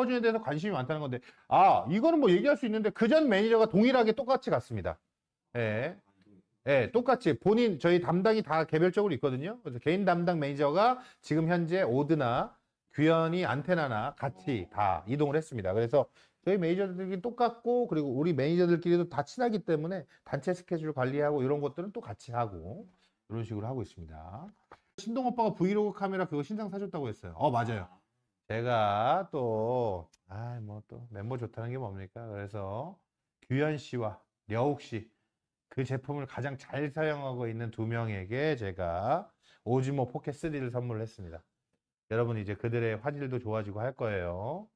퍼준에 대해서 관심이 많다는 건데 아 이거는 뭐 얘기할 수 있는데 그전 매니저가 동일하게 똑같이 갔습니다. 예. 예, 똑같이 본인 저희 담당이 다 개별적으로 있거든요. 그래서 개인 담당 매니저가 지금 현재 오드나 규현이 안테나나 같이 다 이동을 했습니다. 그래서 저희 매니저들끼리 똑같고 그리고 우리 매니저들끼리도 다 친하기 때문에 단체 스케줄 관리하고 이런 것들은 또 같이 하고 이런 식으로 하고 있습니다. 신동 오빠가 브이로그 카메라 그거 신상 사줬다고 했어요. 어 맞아요. 제가 또, 아, 뭐 또 멤버 좋다는 게 뭡니까? 그래서 규현 씨와 려욱 씨, 그 제품을 가장 잘 사용하고 있는 두 명에게 제가 오즈모 포켓 3를 선물했습니다. 여러분 이제 그들의 화질도 좋아지고 할 거예요.